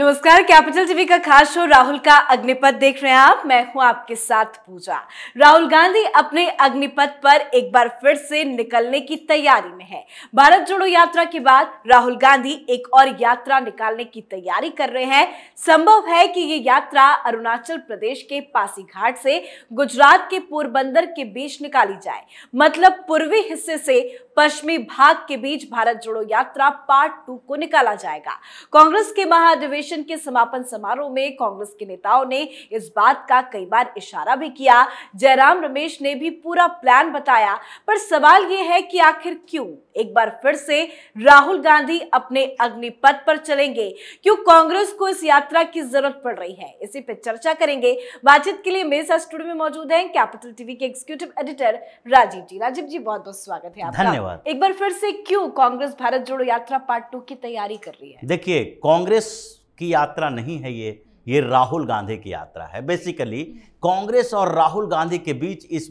नमस्कार capital TV का खास शो राहुल का अग्निपथ देख रहे हैं आप मैं हूं आपके साथ पूजा राहुल गांधी अपने अग्निपथ पर एक बार फिर से निकलने की तैयारी में है भारत जोड़ो यात्रा के बाद राहुल गांधी एक और यात्रा निकालने की तैयारी कर रहे हैं संभव है कि ये यात्रा अरुणाचल प्रदेश के पासीघाट से गुजरात के पोरबंदर के बीच निकाली जाए मतलब पूर्वी हिस्से से पश्चिमी भाग के बीच भारत जोड़ो यात्रा पार्ट टू को निकाला जाएगा कांग्रेस के महाधिवेशन के समापन समारोह में कांग्रेस के नेताओं ने इस बात का कई बार इशारा भी किया जयराम रमेश ने भी पूरा प्लान बताया पर सवाल यह है कि आखिर क्यों एक बार फिर से राहुल गांधी अपने अग्निपथ पर चलेंगे क्यों कांग्रेस को इस यात्रा की जरूरत पड़ रही है इसी पर चर्चा करेंगे बातचीत के लिए मेरे साथ स्टूडियो में मौजूद है कैपिटल टीवी के एग्जीक्यूटिव एडिटर राजीव जी राजीव जी बहुत बहुत स्वागत है आपका धन्यवाद धन्यवाद एक बार फिर से क्यों कांग्रेस भारत जोड़ो यात्रा पार्ट टू की तैयारी कर रही है देखिए कांग्रेस की यात्रा नहीं है ये ये राहुल गांधी की यात्रा है बेसिकली कांग्रेस और राहुल गांधी के बीच इस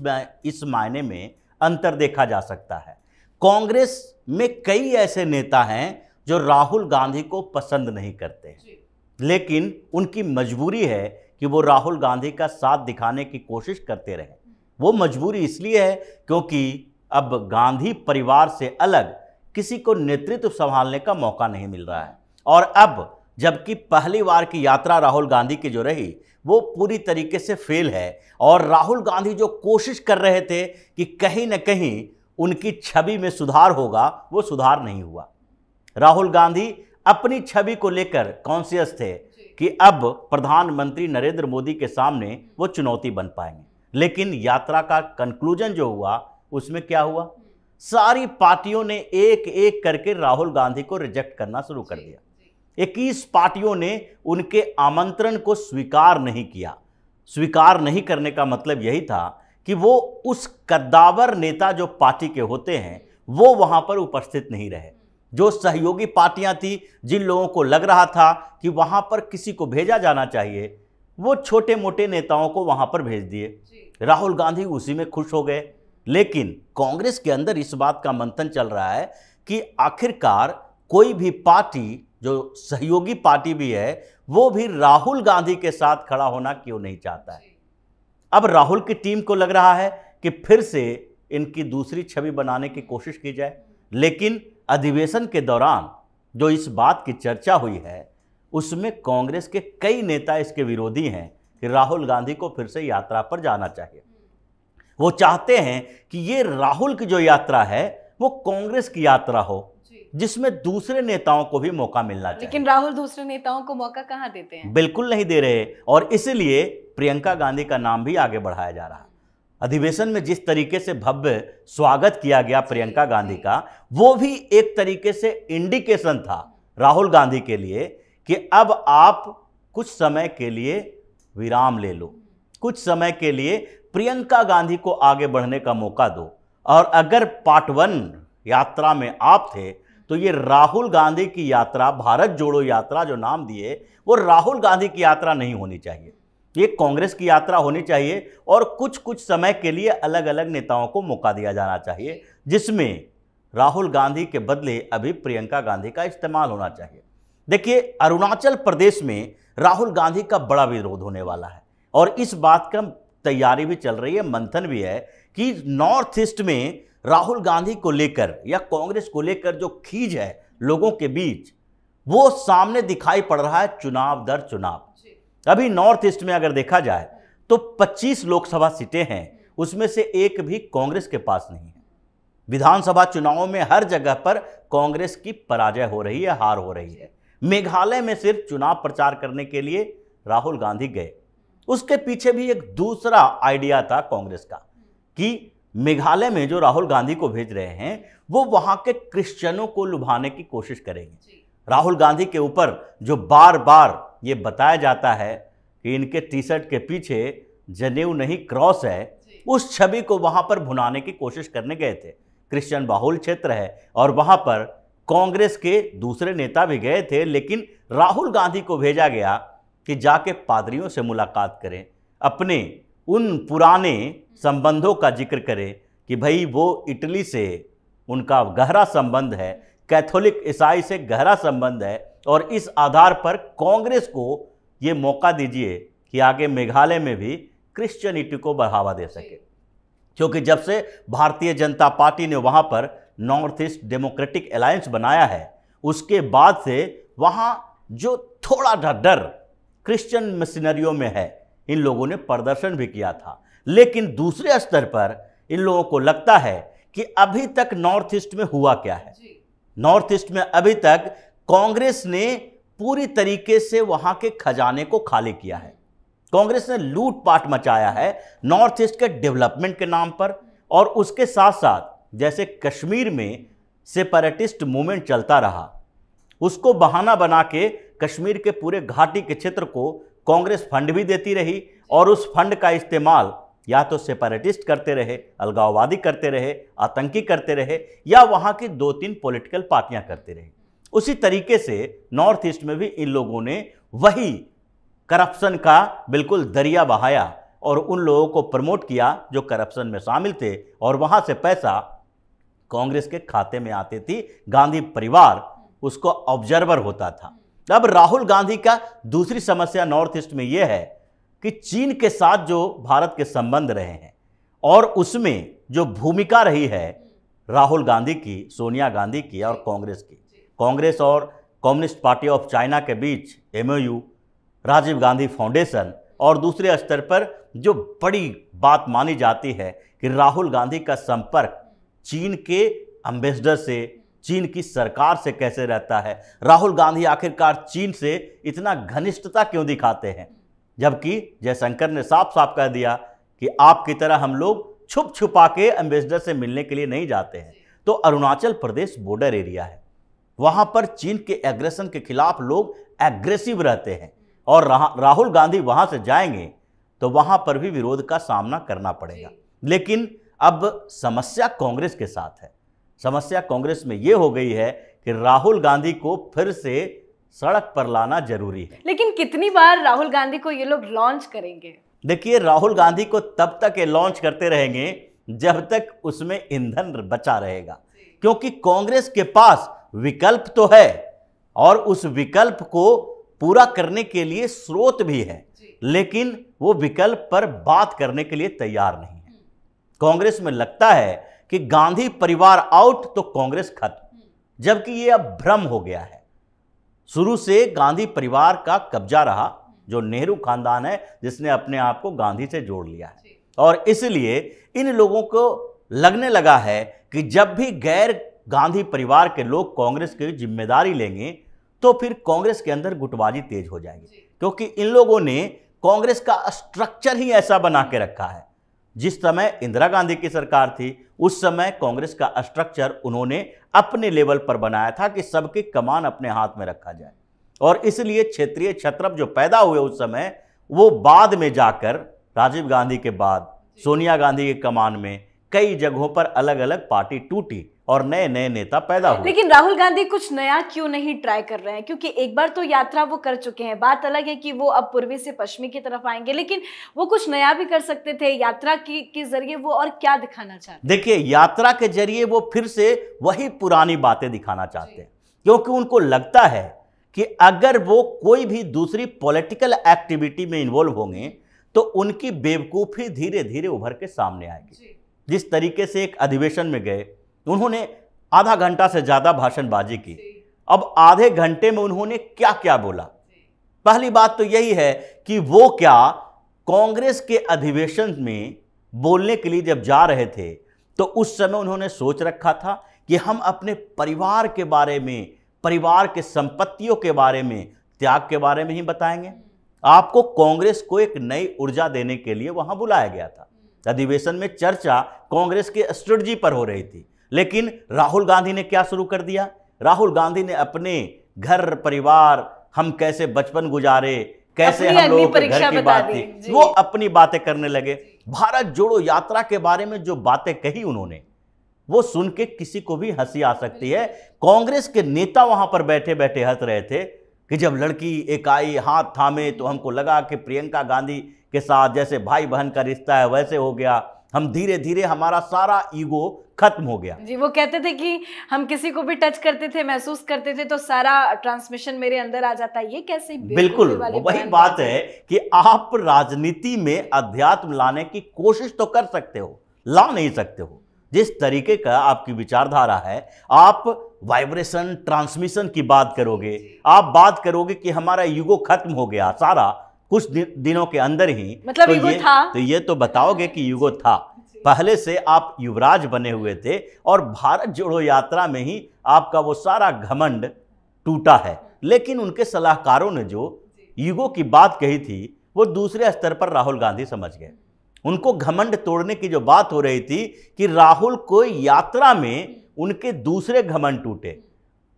इस मायने में अंतर देखा जा सकता है कांग्रेस में कई ऐसे नेता हैं जो राहुल गांधी को पसंद नहीं करते लेकिन उनकी मजबूरी है कि वो राहुल गांधी का साथ दिखाने की कोशिश करते रहे वो मजबूरी इसलिए है क्योंकि अब गांधी परिवार से अलग किसी को नेतृत्व संभालने का मौका नहीं मिल रहा है और अब जबकि पहली बार की यात्रा राहुल गांधी की जो रही वो पूरी तरीके से फेल है और राहुल गांधी जो कोशिश कर रहे थे कि कहीं ना कहीं उनकी छवि में सुधार होगा वो सुधार नहीं हुआ राहुल गांधी अपनी छवि को लेकर कॉन्शियस थे कि अब प्रधानमंत्री नरेंद्र मोदी के सामने वो चुनौती बन पाएंगे लेकिन यात्रा का कंक्लूजन जो हुआ उसमें क्या हुआ सारी पार्टियों ने एक एक करके राहुल गांधी को रिजेक्ट करना शुरू कर दिया इक्कीस पार्टियों ने उनके आमंत्रण को स्वीकार नहीं किया स्वीकार नहीं करने का मतलब यही था कि वो उस कद्दावर नेता जो पार्टी के होते हैं वो वहां पर उपस्थित नहीं रहे जो सहयोगी पार्टियां थी जिन लोगों को लग रहा था कि वहां पर किसी को भेजा जाना चाहिए वो छोटे मोटे नेताओं को वहां पर भेज दिए राहुल गांधी उसी में खुश हो गए लेकिन कांग्रेस के अंदर इस बात का मंथन चल रहा है कि आखिरकार कोई भी पार्टी जो सहयोगी पार्टी भी है वो भी राहुल गांधी के साथ खड़ा होना क्यों नहीं चाहता है अब राहुल की टीम को लग रहा है कि फिर से इनकी दूसरी छवि बनाने की कोशिश की जाए लेकिन अधिवेशन के दौरान जो इस बात की चर्चा हुई है उसमें कांग्रेस के कई नेता इसके विरोधी हैं कि राहुल गांधी को फिर से यात्रा पर जाना चाहिए वो चाहते हैं कि ये राहुल की जो यात्रा है वो कांग्रेस की यात्रा हो जिसमें दूसरे नेताओं को भी मौका मिलना चाहिए लेकिन राहुल दूसरे नेताओं को मौका कहाँ देते हैं बिल्कुल नहीं दे रहे और इसलिए प्रियंका गांधी का नाम भी आगे बढ़ाया जा रहा अधिवेशन में जिस तरीके से भव्य स्वागत किया गया प्रियंका गांधी का वो भी एक तरीके से इंडिकेशन था राहुल गांधी के लिए कि अब आप कुछ समय के लिए विराम ले लो कुछ समय के लिए प्रियंका गांधी को आगे बढ़ने का मौका दो और अगर पार्ट वन यात्रा में आप थे तो ये राहुल गांधी की यात्रा भारत जोड़ो यात्रा जो नाम दिए वो राहुल गांधी की यात्रा नहीं होनी चाहिए ये कांग्रेस की यात्रा होनी चाहिए और कुछ कुछ समय के लिए अलग अलग नेताओं को मौका दिया जाना चाहिए जिसमें राहुल गांधी के बदले अभी प्रियंका गांधी का इस्तेमाल होना चाहिए देखिए अरुणाचल प्रदेश में राहुल गांधी का बड़ा विरोध होने वाला है और इस बात का तैयारी भी चल रही है मंथन भी है कि नॉर्थ ईस्ट में राहुल गांधी को लेकर या कांग्रेस को लेकर जो खीज है लोगों के बीच वो सामने दिखाई पड़ रहा है चुनाव दर चुनाव अभी नॉर्थ ईस्ट में अगर देखा जाए तो 25 लोकसभा सीटें हैं उसमें से एक भी कांग्रेस के पास नहीं है विधानसभा चुनावों में हर जगह पर कांग्रेस की पराजय हो रही है हार हो रही है मेघालय में सिर्फ चुनाव प्रचार करने के लिए राहुल गांधी गए उसके पीछे भी एक दूसरा आइडिया था कांग्रेस का कि मेघालय में जो राहुल गांधी को भेज रहे हैं वो वहाँ के क्रिश्चियनों को लुभाने की कोशिश करेंगे राहुल गांधी के ऊपर जो बार बार ये बताया जाता है कि इनके टी शर्ट के पीछे जनेऊ नहीं क्रॉस है उस छवि को वहां पर भुनाने की कोशिश करने गए थे क्रिश्चियन बाहुल क्षेत्र है और वहाँ पर कांग्रेस के दूसरे नेता भी गए थे लेकिन राहुल गांधी को भेजा गया कि जाके पादरियों से मुलाकात करें अपने उन पुराने संबंधों का जिक्र करें कि भाई वो इटली से उनका गहरा संबंध है कैथोलिक ईसाई से गहरा संबंध है और इस आधार पर कांग्रेस को ये मौका दीजिए कि आगे मेघालय में भी क्रिश्चियनिटी को बढ़ावा दे सके क्योंकि जब से भारतीय जनता पार्टी ने वहाँ पर नॉर्थ ईस्ट डेमोक्रेटिक अलायंस बनाया है उसके बाद से वहाँ जो थोड़ा सा डर क्रिश्चियन मिशनरियों में है इन लोगों ने प्रदर्शन भी किया था लेकिन दूसरे स्तर पर इन लोगों को लगता है कि अभी तक नॉर्थ ईस्ट में हुआ क्या है नॉर्थ ईस्ट में अभी तक कांग्रेस ने पूरी तरीके से वहां के खजाने को खाली किया है कांग्रेस ने लूटपाट मचाया है नॉर्थ ईस्ट के डेवलपमेंट के नाम पर और उसके साथ साथ जैसे कश्मीर में सेपरेटिस्ट मूवमेंट चलता रहा उसको बहाना बना के कश्मीर के पूरे घाटी के क्षेत्र को कांग्रेस फंड भी देती रही और उस फंड का इस्तेमाल या तो सेपरेटिस्ट करते रहे अलगाववादी करते रहे आतंकी करते रहे या वहाँ की दो तीन पॉलिटिकल पार्टियाँ करते रहे उसी तरीके से नॉर्थ ईस्ट में भी इन लोगों ने वही करप्शन का बिल्कुल दरिया बहाया और उन लोगों को प्रमोट किया जो करप्शन में शामिल थे और वहाँ से पैसा कांग्रेस के खाते में आती थी गांधी परिवार उसको ऑब्जर्वर होता था अब राहुल गांधी का दूसरी समस्या नॉर्थ ईस्ट में यह है कि चीन के साथ जो भारत के संबंध रहे हैं और उसमें जो भूमिका रही है राहुल गांधी की सोनिया गांधी की और कांग्रेस की कांग्रेस और कम्युनिस्ट पार्टी ऑफ चाइना के बीच एम राजीव गांधी फाउंडेशन और दूसरे स्तर पर जो बड़ी बात मानी जाती है कि राहुल गांधी का संपर्क चीन के अम्बेसडर से चीन की सरकार से कैसे रहता है राहुल गांधी आखिरकार चीन से इतना घनिष्ठता क्यों दिखाते हैं जबकि जयशंकर ने साफ साफ कह दिया कि आपकी तरह हम लोग छुप छुपा के एम्बेसडर से मिलने के लिए नहीं जाते हैं तो अरुणाचल प्रदेश बॉर्डर एरिया है वहाँ पर चीन के एग्रेशन के खिलाफ लोग एग्रेसिव रहते हैं और राहुल गांधी वहाँ से जाएंगे तो वहाँ पर भी विरोध का सामना करना पड़ेगा लेकिन अब समस्या कांग्रेस के साथ है समस्या कांग्रेस में ये हो गई है कि राहुल गांधी को फिर से सड़क पर लाना जरूरी है लेकिन कितनी बार राहुल गांधी को ये लोग लॉन्च करेंगे देखिए राहुल गांधी को तब तक ये लॉन्च करते रहेंगे जब तक उसमें ईंधन बचा रहेगा क्योंकि कांग्रेस के पास विकल्प तो है और उस विकल्प को पूरा करने के लिए स्रोत भी है लेकिन वो विकल्प पर बात करने के लिए तैयार नहीं है कांग्रेस में लगता है कि गांधी परिवार आउट तो कांग्रेस खत्म हम्म। जबकि ये अब भ्रम हो गया है शुरू से गांधी परिवार का कब्जा रहा हम्म। जो नेहरू खानदान है जिसने अपने आप को गांधी से जोड़ लिया है और इसलिए इन लोगों को लगने लगा है कि जब भी गैर गांधी परिवार के लोग कांग्रेस की जिम्मेदारी लेंगे तो फिर कांग्रेस के अंदर गुटबाजी तेज हो जाएगी क्योंकि इन लोगों ने कांग्रेस का स्ट्रक्चर ही ऐसा बना हम्म। के रखा है जिस समय इंदिरा गांधी की सरकार थी उस समय कांग्रेस का स्ट्रक्चर उन्होंने अपने लेवल पर बनाया था कि सबकी कमान अपने हाथ में रखा जाए और इसलिए क्षेत्रीय छत्रप जो पैदा हुए उस समय वो बाद में जाकर राजीव गांधी के बाद सोनिया गांधी के कमान में कई जगहों पर अलग अलग पार्टी टूटी और नए नए नेता पैदा हुए लेकिन राहुल गांधी कुछ नया क्यों नहीं ट्राई कर रहे हैं क्योंकि एक बार तो यात्रा वो कर चुके हैं बात अलग है कि वो अब पूर्वी से पश्चिमी की तरफ आएंगे लेकिन वो कुछ नया भी कर सकते थे यात्रा की के जरिए वो और क्या दिखाना चाहते देखिए यात्रा के जरिए वो फिर से वही पुरानी बातें दिखाना चाहते हैं क्योंकि उनको लगता है कि अगर वो कोई भी दूसरी पॉलिटिकल एक्टिविटी में इन्वॉल्व होंगे तो उनकी बेवकूफ़ी धीरे धीरे उभर के सामने आएगी जिस तरीके से एक अधिवेशन में गए तो उन्होंने आधा घंटा से ज़्यादा भाषणबाजी की अब आधे घंटे में उन्होंने क्या क्या बोला पहली बात तो यही है कि वो क्या कांग्रेस के अधिवेशन में बोलने के लिए जब जा रहे थे तो उस समय उन्होंने सोच रखा था कि हम अपने परिवार के बारे में परिवार के संपत्तियों के बारे में त्याग के बारे में ही बताएंगे हम्म। आपको कांग्रेस को एक नई ऊर्जा देने के लिए वहां बुलाया गया था हम्म। अधिवेशन में चर्चा कांग्रेस के स्ट्रेटजी पर हो रही थी लेकिन राहुल गांधी ने क्या शुरू कर दिया राहुल गांधी ने अपने घर परिवार हम कैसे बचपन गुजारे कैसे हम लोगों के घर की बात थी वो अपनी बातें करने लगे भारत जोड़ो यात्रा के बारे में जो बातें कही उन्होंने वो सुन के किसी को भी हंसी आ सकती है कांग्रेस के नेता वहां पर बैठे बैठे हंस रहे थे कि जब लड़की आई हाथ थामे तो हमको लगा कि प्रियंका गांधी के साथ जैसे भाई बहन का रिश्ता है वैसे हो गया हम धीरे धीरे हमारा सारा ईगो खत्म हो गया जी वो कहते थे कि हम किसी को भी टच करते थे महसूस करते थे तो सारा ट्रांसमिशन मेरे अंदर आ जाता है ये कैसे बिल्कुल वही बात है कि आप राजनीति में अध्यात्म लाने की कोशिश तो कर सकते हो ला नहीं सकते हो जिस तरीके का आपकी विचारधारा है आप वाइब्रेशन ट्रांसमिशन की बात करोगे आप बात करोगे कि हमारा युगो खत्म हो गया सारा कुछ दिनों के अंदर ही मतलब तो युगो ये, था तो ये तो बताओगे कि युगो था पहले से आप युवराज बने हुए थे और भारत जोड़ो यात्रा में ही आपका वो सारा घमंड टूटा है लेकिन उनके सलाहकारों ने जो युगो की बात कही थी वो दूसरे स्तर पर राहुल गांधी समझ गए उनको घमंड तोड़ने की जो बात हो रही थी कि राहुल को यात्रा में उनके दूसरे घमंड टूटे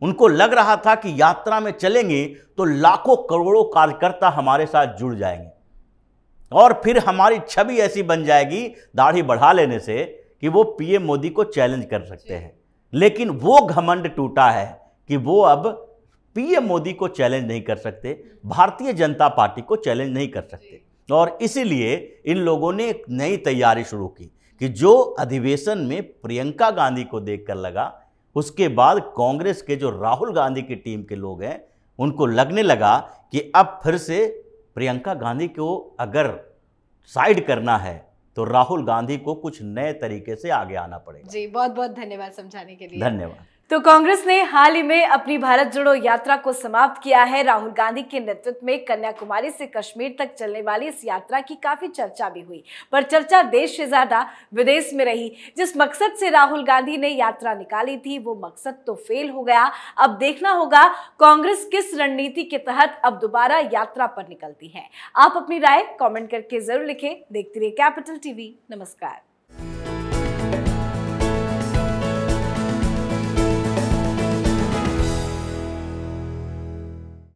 उनको लग रहा था कि यात्रा में चलेंगे तो लाखों करोड़ों कार्यकर्ता हमारे साथ जुड़ जाएंगे और फिर हमारी छवि ऐसी बन जाएगी दाढ़ी बढ़ा लेने से कि वो पीएम मोदी को चैलेंज कर सकते हैं लेकिन वो घमंड टूटा है कि वो अब पीएम मोदी को चैलेंज नहीं कर सकते भारतीय जनता पार्टी को चैलेंज नहीं कर सकते और इसीलिए इन लोगों ने एक नई तैयारी शुरू की कि जो अधिवेशन में प्रियंका गांधी को देखकर लगा उसके बाद कांग्रेस के जो राहुल गांधी की टीम के लोग हैं उनको लगने लगा कि अब फिर से प्रियंका गांधी को अगर साइड करना है तो राहुल गांधी को कुछ नए तरीके से आगे आना पड़ेगा जी बहुत बहुत धन्यवाद समझाने के लिए धन्यवाद तो कांग्रेस ने हाल ही में अपनी भारत जोड़ो यात्रा को समाप्त किया है राहुल गांधी के नेतृत्व में कन्याकुमारी से कश्मीर तक चलने वाली इस यात्रा की काफी चर्चा भी हुई पर चर्चा देश से ज्यादा विदेश में रही जिस मकसद से राहुल गांधी ने यात्रा निकाली थी वो मकसद तो फेल हो गया अब देखना होगा कांग्रेस किस रणनीति के तहत अब दोबारा यात्रा पर निकलती है आप अपनी राय कॉमेंट करके जरूर लिखें देखते रहिए कैपिटल टीवी नमस्कार